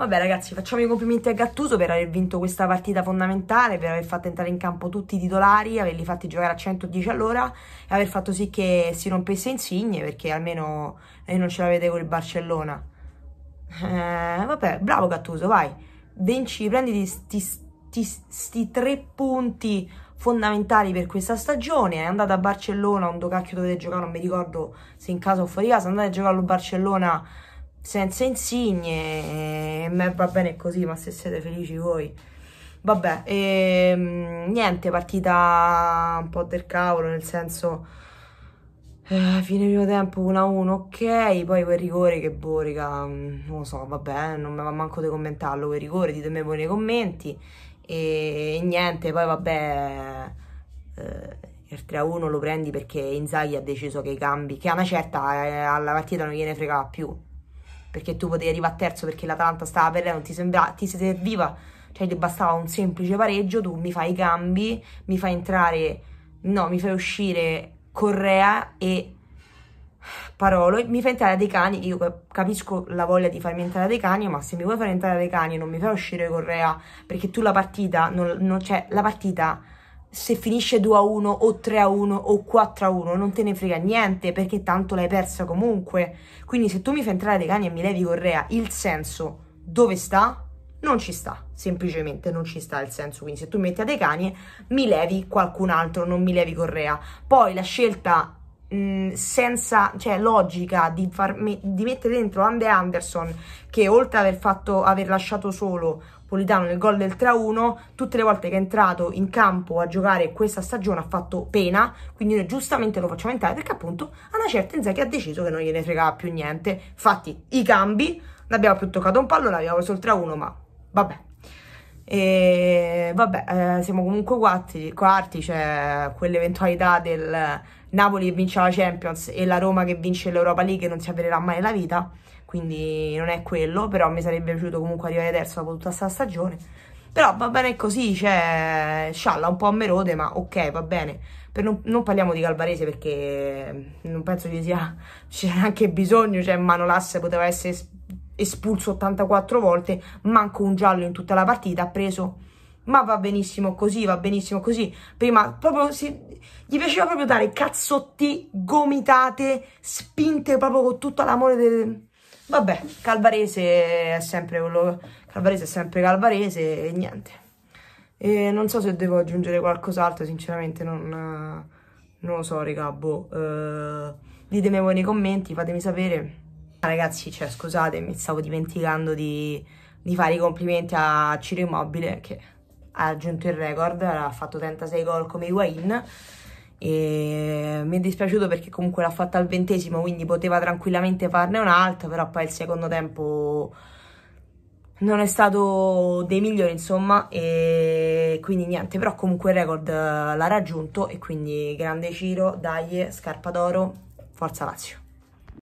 Vabbè ragazzi, facciamo i complimenti a Gattuso per aver vinto questa partita fondamentale, per aver fatto entrare in campo tutti i titolari, averli fatti giocare a 110 all'ora e aver fatto sì che si rompesse Insigne perché almeno eh, non ce l'avete con il Barcellona. Eh, vabbè, bravo Gattuso, vai. Vinci, prenditi questi tre punti fondamentali per questa stagione. È andato a Barcellona, un do cacchio dovete giocare, non mi ricordo se in casa o fuori casa, andate a giocare a Barcellona senza insigne, e eh, va bene così, ma se siete felici voi. Vabbè, e, ehm, niente, partita un po' del cavolo, nel senso, eh, fine primo tempo 1-1, ok, poi quel rigore che boh, non lo so, vabbè, eh, non mi va manco di commentarlo quel rigore, ditemi voi nei commenti, e, e niente, poi vabbè... Eh, il 3-1 lo prendi perché Inzaghi ha deciso che i cambi, che a una certa eh, alla partita non gliene frega più, perché tu potevi arrivare a terzo perché l'Atalanta stava perdendo, ti, sembra, ti serviva, cioè ti bastava un semplice pareggio, tu mi fai i cambi, mi fai entrare, no, mi fai uscire Correa e Parolo, mi fai entrare dei cani, io capisco la voglia di farmi entrare dei cani, ma se mi vuoi far entrare dei cani non mi fai uscire Correa, perché tu la partita, non, non, cioè la partita se finisce 2 a 1 o 3 a 1 o 4 a 1 non te ne frega niente perché tanto l'hai persa comunque. Quindi se tu mi fai entrare dei cani e mi levi Correa, il senso dove sta? Non ci sta, semplicemente non ci sta il senso. Quindi se tu metti a dei cani, mi levi qualcun altro, non mi levi Correa. Poi la scelta senza cioè, logica di, me, di, mettere dentro Ande Anderson che oltre ad aver, fatto, aver lasciato solo Politano nel gol del 3-1, tutte le volte che è entrato in campo a giocare questa stagione ha fatto pena, quindi noi giustamente lo facciamo entrare perché appunto a una certa Inzaghi ha deciso che non gliene fregava più niente. Infatti i cambi, non abbiamo più toccato un pallone, abbiamo preso il 3-1, ma vabbè. E vabbè, eh, siamo comunque quarti, quarti c'è cioè quell'eventualità del Napoli che vince la Champions e la Roma che vince l'Europa League non si avvererà mai la vita, quindi non è quello, però mi sarebbe piaciuto comunque arrivare terzo dopo tutta questa stagione. Però va bene così, cioè, scialla un po' a merode, ma ok, va bene. Non, non, parliamo di Calvarese perché non penso ci sia, c'è anche bisogno, cioè Manolasse poteva essere espulso 84 volte, manco un giallo in tutta la partita ha preso. Ma va benissimo così, va benissimo così. Prima proprio si, gli piaceva proprio dare cazzotti, gomitate, spinte proprio con tutto l'amore del... Vabbè, Calvarese è sempre quello... Calvarese è sempre Calvarese e niente. E non so se devo aggiungere qualcos'altro, sinceramente non... Non lo so, raga, boh. Uh, ditemi voi nei commenti, fatemi sapere Ah, ragazzi, cioè, scusate, mi stavo dimenticando di, di fare i complimenti a Ciro Immobile che ha raggiunto il record, ha fatto 36 gol come Higuain e mi è dispiaciuto perché comunque l'ha fatta al ventesimo quindi poteva tranquillamente farne un altro però poi il secondo tempo non è stato dei migliori insomma e quindi niente però comunque il record eh, l'ha raggiunto e quindi grande Ciro, dai, scarpa d'oro, forza Lazio